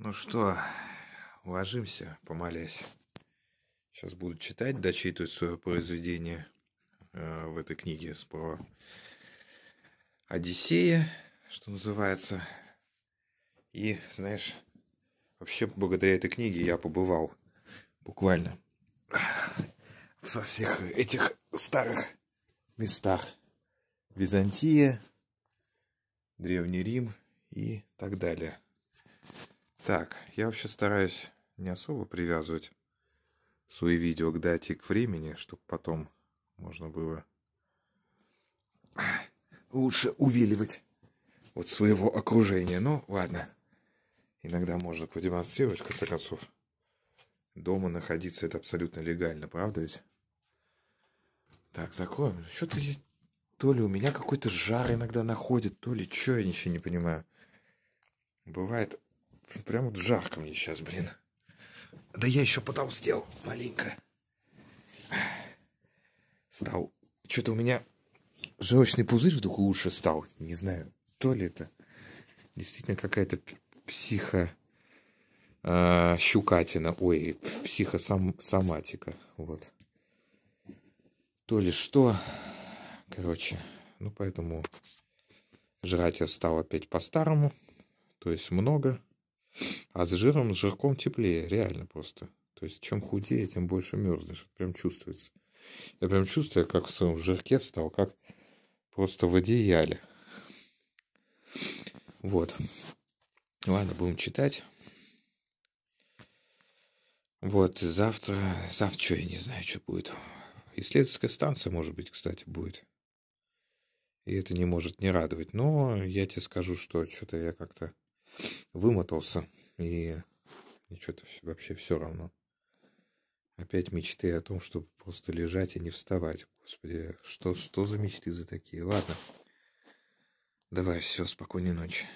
Ну что, ложимся, помолясь. Сейчас буду читать, дочитывать свое произведение э, в этой книге про Одиссея, что называется. И, знаешь, вообще благодаря этой книге я побывал буквально во всех этих старых местах. Византия, Древний Рим и так далее. Так, я вообще стараюсь не особо привязывать свои видео к дате к времени, чтобы потом можно было лучше увиливать от своего окружения. Ну, ладно. Иногда можно продемонстрировать, в конце концов. Дома находиться это абсолютно легально, правда ведь? Так, закроем. Что-то то ли у меня какой-то жар иногда находит, то ли что, я ничего не понимаю. Бывает Прям вот жарко мне сейчас, блин. Да я еще потолстел маленько. Стал. Что-то у меня желчный пузырь вдруг лучше стал. Не знаю, то ли это действительно какая-то психо... Э, щукатина, ой, психосоматика, вот. То ли что, короче, ну поэтому жрать я стал опять по-старому, то есть много, а с жиром, с жирком теплее, реально просто. То есть, чем худее, тем больше мерзнешь. Это прям чувствуется. Я прям чувствую, как в своем жирке стал, как просто в одеяле. Вот. Ладно, будем читать. Вот, завтра... Завтра что, я не знаю, что будет. Исследовательская станция, может быть, кстати, будет. И это не может не радовать. Но я тебе скажу, что что-то я как-то вымотался и мне что-то вообще все равно. Опять мечты о том, чтобы просто лежать и не вставать. Господи, что, что за мечты за такие? Ладно. Давай, все, спокойной ночи.